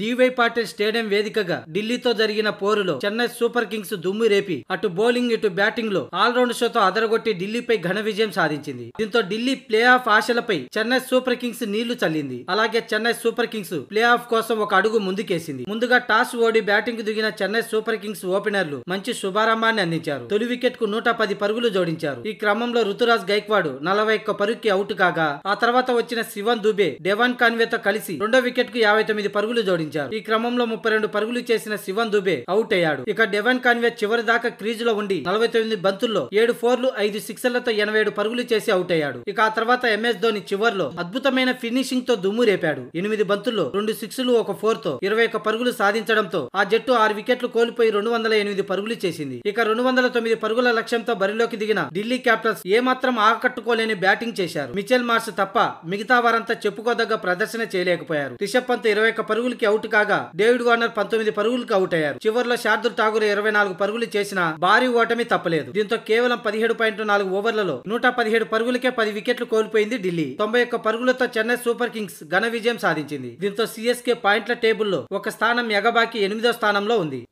DY Patil stadium వేదికగా ఢిల్లీతో జరిగిన పోరులో చెన్నై సూపర్ కింగ్స్ దుమ్ము రేపి అటు బౌలింగ్ ఇటు బ్యాటింగ్ లో ఆల్రౌండ్ షోతో అదరగొట్టి ఢిల్లీపై ఘన విజయం సాధించింది దీంతో ఢిల్లీ ప్లే ఆఫ్ ఆశలపై చెన్నై సూపర్ కింగ్స్ నీళ్లు చల్లింది అలాగే Chennai super kings play off కోసం ఒక అడుగు ముందుకేసింది ముందుగా టాస్ ఓడి బ్యాటింగ్ దిగిన చెన్నై సూపర్ కింగ్స్ ఓపెనర్లు మంచి శుభారంభాన్ని అందించారు తొలి వికెట్ కు నూట పది పరుగులు జోడించారు ఈ క్రమంలో రుతురాజ్ గైక్వాడ్ నలభై ఒక్క పరుగుకి అవుట్ కాగా ఆ తర్వాత వచ్చిన శివన్ దుబే డెవాన్ కాన్వేతో కలిసి రెండో వికెట్ కు యాభై తొమ్మిది పరుగులు జోడించారు సాధించారు ఈ క్రమంలో ముప్పై రెండు పరుగులు చేసిన శివన్ దుబే అవుట్ అయ్యాడు ఇక డెవన్ కాన్వే చివరి దాకా క్రీజ్ లో ఉండి నలభై తొమ్మిది బంతుల్లో ఏడు ఫోర్లు ఐదు సిక్సర్లతో ఎనభై ఏడు పరుగులు చేసి అవుట్ అయ్యాడు ఇక ఆ తర్వాత ఎంఎస్ ధోని చివర్లో అద్భుతమైన ఫినిషింగ్ తో దుమ్ము రేపాడు ఎనిమిది బంతుల్లో రెండు సిక్స్లు ఒక ఫోర్ తో ఇరవై ఒక పరుగులు సాధించడంతో ఆ జట్టు ఆరు వికెట్లు కోల్పోయి రెండు వందల ఎనిమిది పరుగులు చేసింది ఇక రెండు వందల తొమ్మిది పరుగుల లక్ష్యంతో బరిలోకి దిగిన ఢిల్లీ క్యాపిటల్స్ ఏమాత్రం ఆకట్టుకోలేని బ్యాటింగ్ చేశారు మిచెల్ మార్స్ తప్ప మిగతా వారంతా చెప్పుకోదగ్గ ప్రదర్శన చేయలేకపోయారు రిషబ్ పంత్ ఇరవై ఒక పరుగులకి అవుట్ అవుట్ కాగా డేవిడ్ వార్నర్ పంతొమ్మిది పరుగులకు అవుట్ అయ్యారు చివర్లో శార్దుల్ ఠాగూర్ ఇరవై నాలుగు పరుగులు చేసిన భారీ ఓటమి తప్పలేదు దీంతో కేవలం పదిహేడు పాయింట్ నాలుగు ఓవర్లలో నూట పదిహేడు పరుగులకే పది వికెట్లు కోల్పోయింది ఢిల్లీ తొంభై ఒక్క పరుగులతో చెన్నై సూపర్ కింగ్స్ ఘన విజయం సాధించింది దీంతో సిఎస్కే పాయింట్ల టేబుల్లో ఒక స్థానం ఎగబాకి ఎనిమిదో స్థానంలో ఉంది